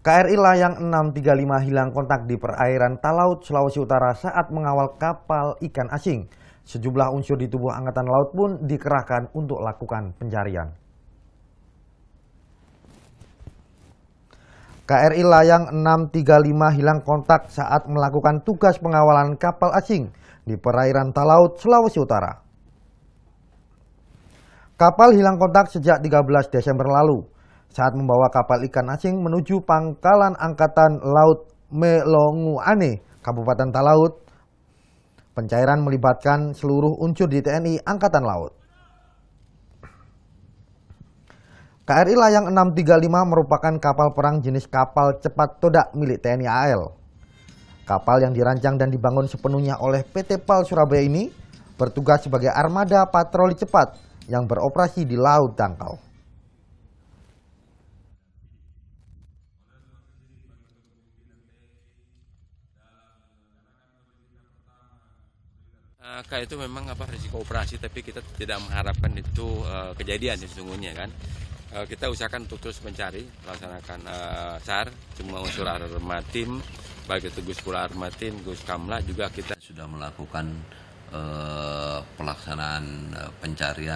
KRI Layang 635 hilang kontak di perairan Talaut, Sulawesi Utara saat mengawal kapal ikan asing. Sejumlah unsur di tubuh Angkatan Laut pun dikerahkan untuk lakukan pencarian. KRI Layang 635 hilang kontak saat melakukan tugas pengawalan kapal asing di perairan Talaut, Sulawesi Utara. Kapal hilang kontak sejak 13 Desember lalu saat membawa kapal ikan asing menuju pangkalan Angkatan Laut Melonguane, Kabupaten Talaut. Pencairan melibatkan seluruh unsur di TNI Angkatan Laut. KRI Layang 635 merupakan kapal perang jenis kapal cepat todak milik TNI AL. Kapal yang dirancang dan dibangun sepenuhnya oleh PT PAL Surabaya ini bertugas sebagai armada patroli cepat yang beroperasi di Laut Dangkal. Maka itu memang apa risiko operasi tapi kita tidak mengharapkan itu uh, kejadian sesungguhnya kan. Uh, kita usahakan untuk terus mencari melaksanakan uh, SAR semua unsur armatim baik itu Gus Pulau Armatim, Gus Kamla juga kita sudah melakukan uh, pelaksanaan uh, pencarian